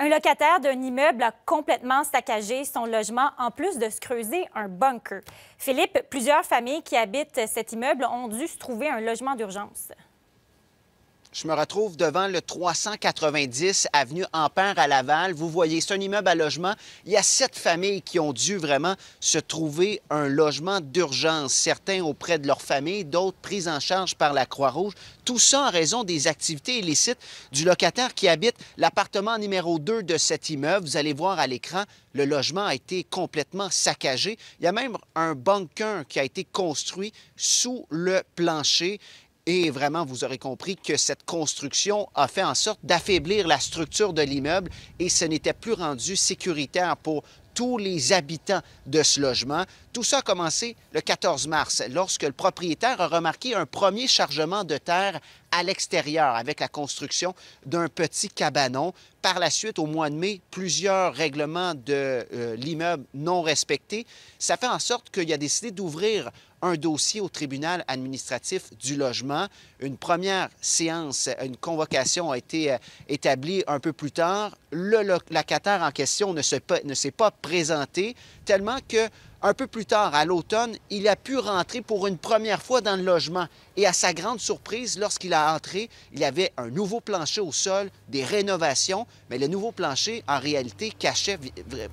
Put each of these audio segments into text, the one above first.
Un locataire d'un immeuble a complètement saccagé son logement en plus de se creuser un bunker. Philippe, plusieurs familles qui habitent cet immeuble ont dû se trouver un logement d'urgence. Je me retrouve devant le 390 avenue Ampère à Laval. Vous voyez, c'est un immeuble à logement. Il y a sept familles qui ont dû vraiment se trouver un logement d'urgence, certains auprès de leur famille, d'autres prises en charge par la Croix-Rouge. Tout ça en raison des activités illicites du locataire qui habite l'appartement numéro 2 de cet immeuble. Vous allez voir à l'écran, le logement a été complètement saccagé. Il y a même un bunker qui a été construit sous le plancher et vraiment, vous aurez compris que cette construction a fait en sorte d'affaiblir la structure de l'immeuble et ce n'était plus rendu sécuritaire pour tous les habitants de ce logement. Tout ça a commencé le 14 mars, lorsque le propriétaire a remarqué un premier chargement de terre à l'extérieur avec la construction d'un petit cabanon. Par la suite, au mois de mai, plusieurs règlements de euh, l'immeuble non respectés. Ça fait en sorte qu'il a décidé d'ouvrir un dossier au tribunal administratif du logement. Une première séance, une convocation a été euh, établie un peu plus tard. Le locataire en question ne s'est pas, pas présenté tellement que un peu plus tard, à l'automne, il a pu rentrer pour une première fois dans le logement. Et à sa grande surprise, lorsqu'il a entré, il y avait un nouveau plancher au sol, des rénovations, mais le nouveau plancher, en réalité, cachait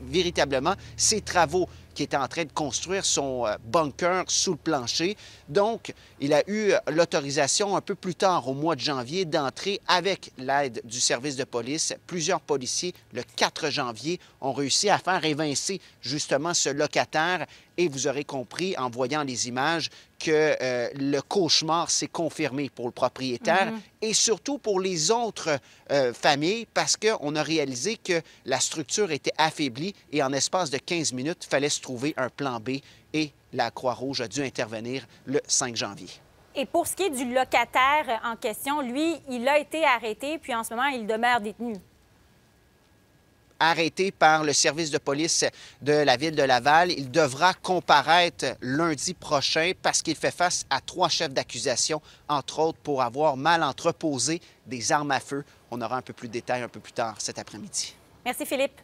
véritablement ses travaux qui était en train de construire son euh, bunker sous le plancher. Donc, il a eu euh, l'autorisation un peu plus tard, au mois de janvier, d'entrer avec l'aide du service de police. Plusieurs policiers, le 4 janvier, ont réussi à faire évincer justement ce locataire. Et vous aurez compris en voyant les images que euh, le cauchemar s'est confirmé pour le propriétaire mhm. et surtout pour les autres euh, familles parce qu'on a réalisé que la structure était affaiblie et en espace de 15 minutes, il fallait se trouver un plan B et la Croix-Rouge a dû intervenir le 5 janvier. Et pour ce qui est du locataire en question, lui, il a été arrêté puis en ce moment, il demeure détenu arrêté par le service de police de la ville de Laval. Il devra comparaître lundi prochain parce qu'il fait face à trois chefs d'accusation, entre autres pour avoir mal entreposé des armes à feu. On aura un peu plus de détails un peu plus tard cet après-midi. Merci Philippe.